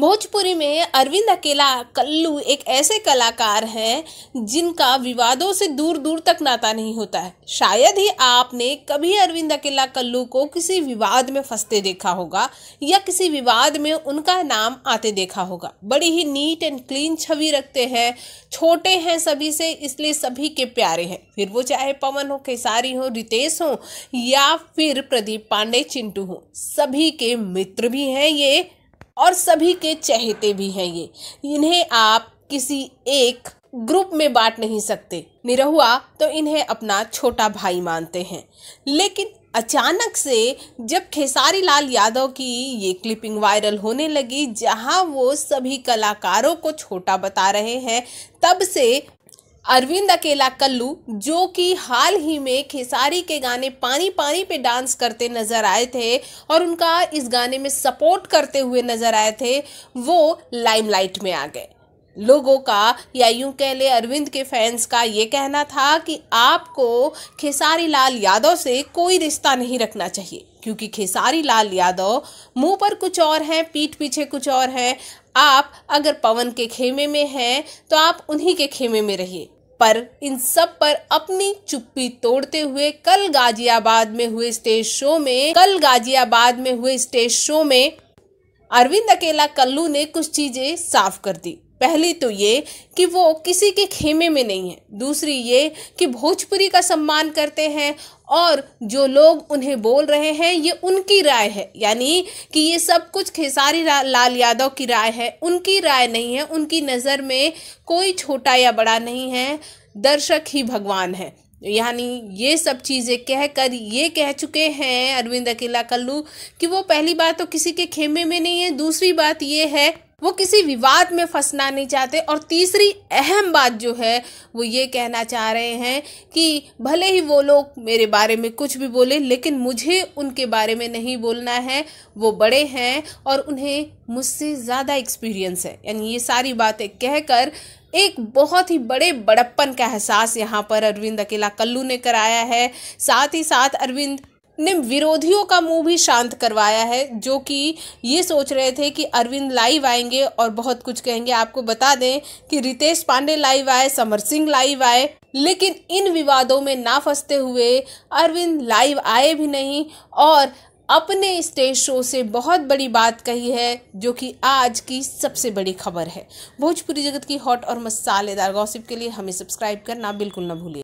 भोजपुरी में अरविंद अकेला कल्लू एक ऐसे कलाकार हैं जिनका विवादों से दूर दूर तक नाता नहीं होता है शायद ही आपने कभी अरविंद अकेला कल्लू को किसी विवाद में फंसते देखा होगा या किसी विवाद में उनका नाम आते देखा होगा बड़ी ही नीट एंड क्लीन छवि रखते हैं छोटे हैं सभी से इसलिए सभी के प्यारे हैं फिर वो चाहे पवन हो खेसारी हो रितेश हो या फिर प्रदीप पांडे चिंटू हो सभी के मित्र भी हैं ये और सभी के चहेते भी हैं ये इन्हें आप किसी एक ग्रुप में बांट नहीं सकते निरहुआ तो इन्हें अपना छोटा भाई मानते हैं लेकिन अचानक से जब खेसारी लाल यादव की ये क्लिपिंग वायरल होने लगी जहां वो सभी कलाकारों को छोटा बता रहे हैं तब से अरविंद अकेला कल्लू जो कि हाल ही में खेसारी के गाने पानी पानी पे डांस करते नज़र आए थे और उनका इस गाने में सपोर्ट करते हुए नज़र आए थे वो लाइमलाइट में आ गए लोगों का या यूं कह ले अरविंद के फैंस का ये कहना था कि आपको खेसारी लाल यादव से कोई रिश्ता नहीं रखना चाहिए क्योंकि खेसारी लाल यादव मुंह पर कुछ और हैं पीठ पीछे कुछ और हैं आप अगर पवन के खेमे में हैं तो आप उन्हीं के खेमे में रहिए पर इन सब पर अपनी चुप्पी तोड़ते हुए कल गाजियाबाद में हुए स्टेज शो में कल गाजियाबाद में हुए स्टेज शो में अरविंद अकेला कल्लू ने कुछ चीजें साफ कर दी पहली तो ये कि वो किसी के खेमे में नहीं है दूसरी ये कि भोजपुरी का सम्मान करते हैं और जो लोग उन्हें बोल रहे हैं ये उनकी राय है यानी कि ये सब कुछ खेसारी लाल यादव की राय है उनकी राय नहीं है उनकी नज़र में कोई छोटा या बड़ा नहीं है दर्शक ही भगवान है यानी ये सब चीज़ें कह कर ये कह चुके हैं अरविंद अकेला कल्लू कि वो पहली बात तो किसी के खेमे में नहीं है दूसरी बात ये है वो किसी विवाद में फंसना नहीं चाहते और तीसरी अहम बात जो है वो ये कहना चाह रहे हैं कि भले ही वो लोग मेरे बारे में कुछ भी बोले लेकिन मुझे उनके बारे में नहीं बोलना है वो बड़े हैं और उन्हें मुझसे ज़्यादा एक्सपीरियंस है यानी ये सारी बातें कहकर एक बहुत ही बड़े बड़प्पन का एहसास यहाँ पर अरविंद अकेला कल्लू ने कराया है साथ ही साथ अरविंद ने विरोधियों का मुंह भी शांत करवाया है जो कि ये सोच रहे थे कि अरविंद लाइव आएंगे और बहुत कुछ कहेंगे आपको बता दें कि रितेश पांडे लाइव आए समर सिंह लाइव आए लेकिन इन विवादों में ना फंसते हुए अरविंद लाइव आए भी नहीं और अपने स्टेज शो से बहुत बड़ी बात कही है जो कि आज की सबसे बड़ी खबर है भोजपुरी जगत की हॉट और मसालेदार गॉसिप के लिए हमें सब्सक्राइब करना बिल्कुल ना भूलिए